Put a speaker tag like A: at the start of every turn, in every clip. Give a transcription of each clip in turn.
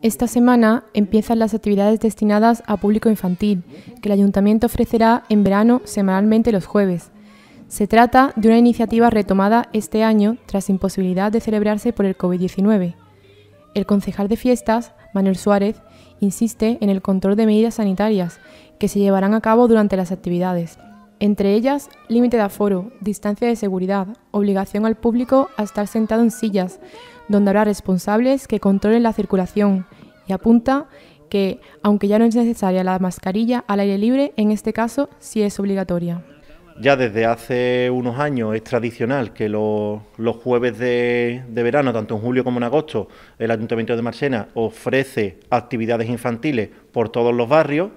A: Esta semana empiezan las actividades destinadas a público infantil, que el ayuntamiento ofrecerá en verano semanalmente los jueves. Se trata de una iniciativa retomada este año tras imposibilidad de celebrarse por el COVID-19. El concejal de fiestas, Manuel Suárez, insiste en el control de medidas sanitarias que se llevarán a cabo durante las actividades entre ellas límite de aforo, distancia de seguridad, obligación al público a estar sentado en sillas, donde habrá responsables que controlen la circulación, y apunta que, aunque ya no es necesaria la mascarilla al aire libre, en este caso sí es obligatoria.
B: Ya desde hace unos años es tradicional que los, jueves de, verano, tanto en julio como en agosto, el Ayuntamiento de Marsena ofrece actividades infantiles por todos los barrios.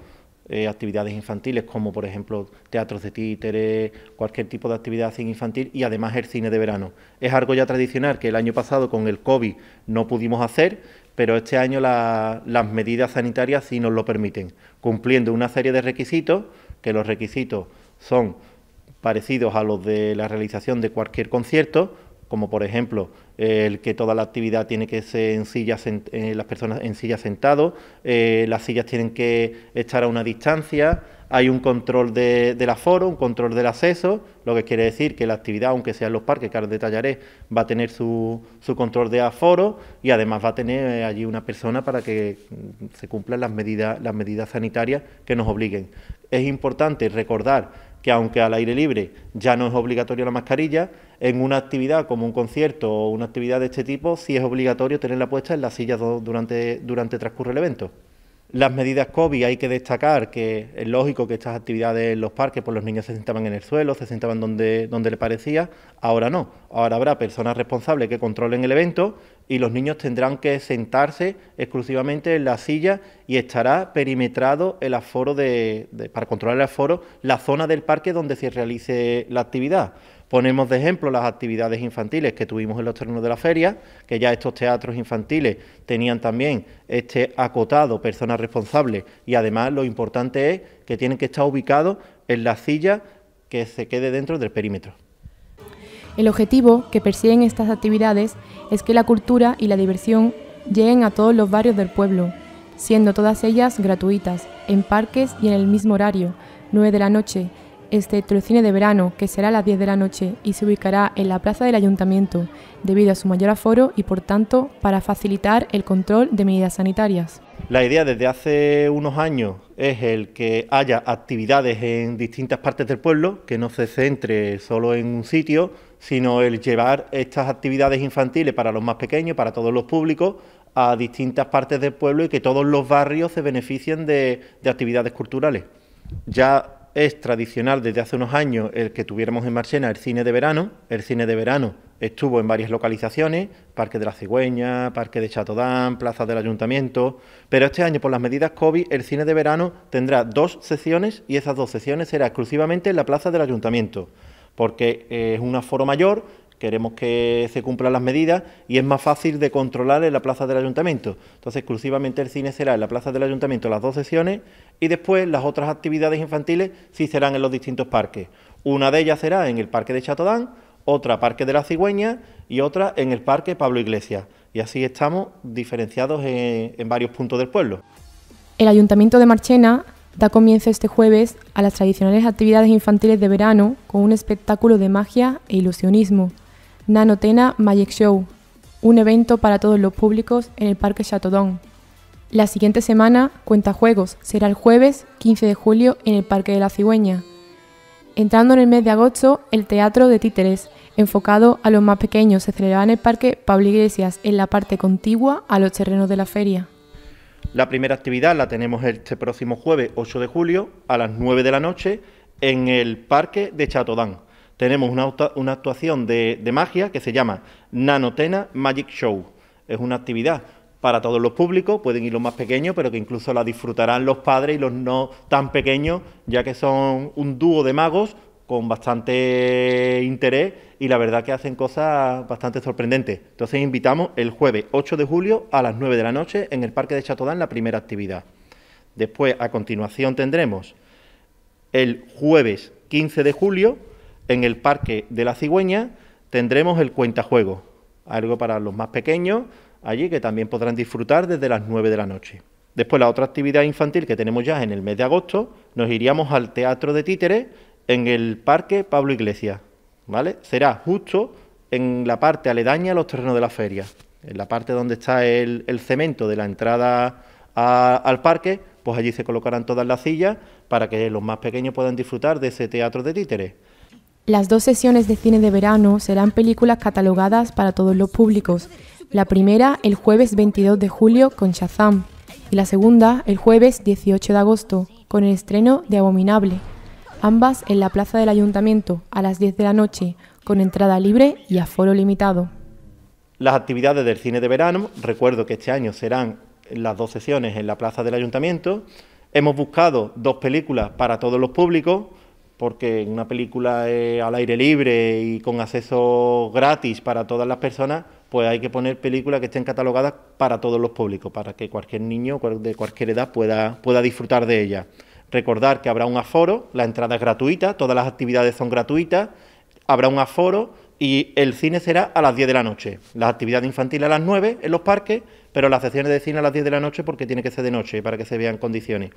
B: Eh, actividades infantiles, como por ejemplo teatros de títeres, cualquier tipo de actividad infantil y además el cine de verano. Es algo ya tradicional que el año pasado con el COVID no pudimos hacer, pero este año las medidas sanitarias sí nos lo permiten, cumpliendo una serie de requisitos, que los requisitos son parecidos a los de la realización de cualquier concierto, como por ejemplo el que toda la actividad tiene que ser en sillas, eh, las personas en sillas sentados... Eh, las sillas tienen que estar a una distancia, hay un control de, del aforo, un control del acceso, lo que quiere decir que la actividad, aunque sea en los parques, que ahora detallaré, va a tener su, control de aforo y además va a tener eh, allí una persona para que mm, se cumplan las medidas, las medidas sanitarias que nos obliguen. Es importante recordar que aunque al aire libre ya no es obligatorio la mascarilla, en una actividad como un concierto o una actividad de este tipo sí es obligatorio tenerla puesta en las sillas durante, durante transcurre el evento. Las medidas COVID hay que destacar que es lógico que estas actividades en los parques, pues los niños se sentaban en el suelo, se sentaban donde, donde le parecía, ahora no. Ahora habrá personas responsables que controlen el evento y los niños tendrán que sentarse exclusivamente en la silla y estará perimetrado el aforo de, para controlar el aforo la zona del parque donde se realice la actividad. Ponemos de ejemplo las actividades infantiles que tuvimos en los terrenos de la feria, que ya estos teatros infantiles tenían también este acotado personas responsables y además lo importante es que tienen que estar ubicados en la silla que se quede dentro del perímetro.
A: El objetivo que persiguen estas actividades es que la cultura y la diversión lleguen a todos los barrios del pueblo, siendo todas ellas gratuitas, en parques y en el mismo horario, 9 de la noche, Este trocine cine de verano, que será a las 10 de la noche y se ubicará en la plaza del ayuntamiento, debido a su mayor aforo y por tanto para facilitar el control de medidas sanitarias.
B: La idea desde hace unos años es el que haya actividades en distintas partes del pueblo, que no se centre solo en un sitio, sino el llevar estas actividades infantiles para los más pequeños, para todos los públicos, a distintas partes del pueblo y que todos los barrios se beneficien de, actividades culturales. Ya es tradicional desde hace unos años el que tuviéramos en Marchena el cine de verano. El cine de verano Estuvo en varias localizaciones, Parque de la Cigüeña, Parque de Chatodán, Plaza del Ayuntamiento, pero este año por las medidas COVID el cine de verano tendrá dos sesiones y esas dos sesiones será exclusivamente en la Plaza del Ayuntamiento, porque eh, es un aforo mayor, queremos que se cumplan las medidas y es más fácil de controlar en la plaza del ayuntamiento. Entonces, exclusivamente el cine será en la plaza del ayuntamiento las dos sesiones y después las otras actividades infantiles sí serán en los distintos parques. Una de ellas será en el parque de Chatodán, otra Parque de la Cigüeña y otra en el Parque Pablo Iglesias. Y así estamos diferenciados en, varios puntos del pueblo.
A: El Ayuntamiento de Marchena da comienzo este jueves a las tradicionales actividades infantiles de verano con un espectáculo de magia e ilusionismo, Nanotena Magic Show, un evento para todos los públicos en el Parque Chatodón. La siguiente semana, cuenta juegos... será el jueves 15 de julio en el Parque de la Cigüeña. Entrando en el mes de agosto, el Teatro de Títeres, enfocado a los más pequeños, se celebrará en el Parque Pablo Iglesias, en la parte contigua a los terrenos de la feria.
B: La primera actividad la tenemos este próximo jueves 8 de julio a las 9 de la noche en el Parque de Chatodán. Tenemos una, actuación de, de magia que se llama Nanotena Magic Show. Es una actividad para todos los públicos, pueden ir los más pequeños, pero que incluso la disfrutarán los padres y los no tan pequeños, ya que son un dúo de magos con bastante interés y la verdad que hacen cosas bastante sorprendentes. Entonces invitamos el jueves 8 de julio a las 9 de la noche en el Parque de Chatodán la primera actividad. Después, a continuación, tendremos el jueves 15 de julio en el Parque de la Cigüeña, tendremos el cuentajuego, algo para los más pequeños, allí que también podrán disfrutar desde las 9 de la noche. Después la otra actividad infantil que tenemos ya en el mes de agosto, nos iríamos al Teatro de Títeres en el Parque Pablo Iglesias, ¿vale? Será justo en la parte aledaña a los terrenos de la feria, en la parte donde está el, cemento de la entrada al parque, pues allí se colocarán todas las sillas para que los más pequeños puedan disfrutar de ese Teatro de Títeres.
A: Las dos sesiones de cine de verano serán películas catalogadas para todos los públicos, la primera el jueves 22 de julio con Shazam y la segunda el jueves 18 de agosto con el estreno de Abominable, ambas en la plaza del ayuntamiento a las 10 de la noche con entrada libre y aforo limitado.
B: Las actividades del cine de verano, recuerdo que este año serán las dos sesiones en la plaza del ayuntamiento. Hemos buscado dos películas para todos los públicos, porque una película al aire libre y con acceso gratis para todas las personas pues hay que poner películas que estén catalogadas para todos los públicos, para que cualquier niño de cualquier edad pueda, pueda disfrutar de ellas. Recordar que habrá un aforo, la entrada es gratuita, todas las actividades son gratuitas, habrá un aforo y el cine será a las 10 de la noche. Las actividades infantiles a las 9 en los parques, pero las sesiones de cine a las 10 de la noche porque tiene que ser de noche para que se vean condiciones.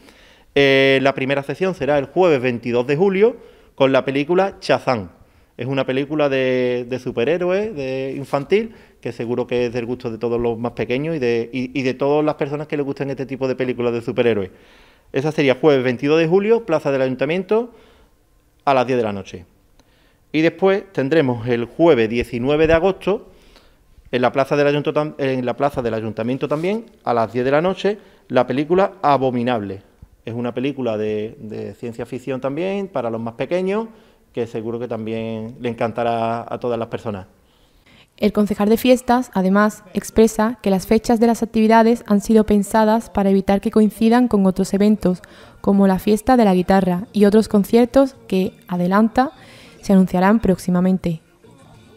B: Eh, la primera sesión será el jueves 22 de julio con la película Chazán. Es una película de, superhéroes, de infantil, que seguro que es del gusto de todos los más pequeños y de, todas las personas que les gustan este tipo de películas de superhéroes. Esa sería jueves 22 de julio, Plaza del Ayuntamiento, a las 10 de la noche. Y después tendremos el jueves 19 de agosto, en la Plaza del Ayuntamiento, la plaza del ayuntamiento también, a las 10 de la noche, la película Abominable. Es una película de ciencia ficción también, para los más pequeños, que seguro que también le encantará a todas las personas.
A: El concejal de fiestas, además, expresa que las fechas de las actividades han sido pensadas para evitar que coincidan con otros eventos, como la fiesta de la guitarra y otros conciertos que, adelanta, se anunciarán próximamente.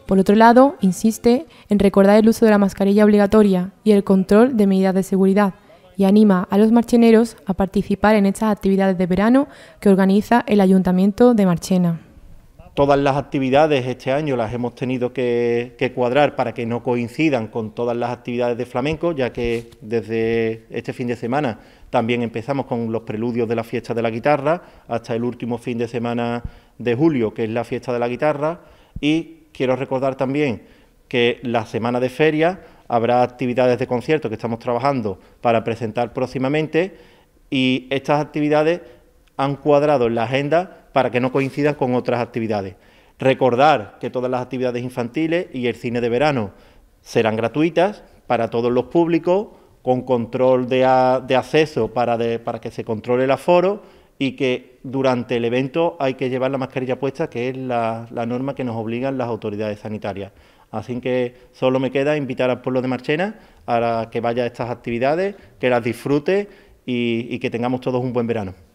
A: Por otro lado, insiste en recordar el uso de la mascarilla obligatoria y el control de medidas de seguridad, y anima a los marcheneros a participar en estas actividades de verano que organiza el Ayuntamiento de Marchena.
B: Todas las actividades este año las hemos tenido que, cuadrar para que no coincidan con todas las actividades de flamenco, ya que desde este fin de semana también empezamos con los preludios de la fiesta de la guitarra, hasta el último fin de semana de julio, que es la fiesta de la guitarra. Y quiero recordar también que la semana de feria habrá actividades de concierto que estamos trabajando para presentar próximamente y estas actividades han cuadrado en la agenda para que no coincidan con otras actividades. Recordar que todas las actividades infantiles y el cine de verano serán gratuitas para todos los públicos, con control de, acceso para, para que se controle el aforo y que durante el evento hay que llevar la mascarilla puesta, que es la, norma que nos obligan las autoridades sanitarias. Así que solo me queda invitar al pueblo de Marchena a que vaya a estas actividades, que las disfrute y que tengamos todos un buen verano.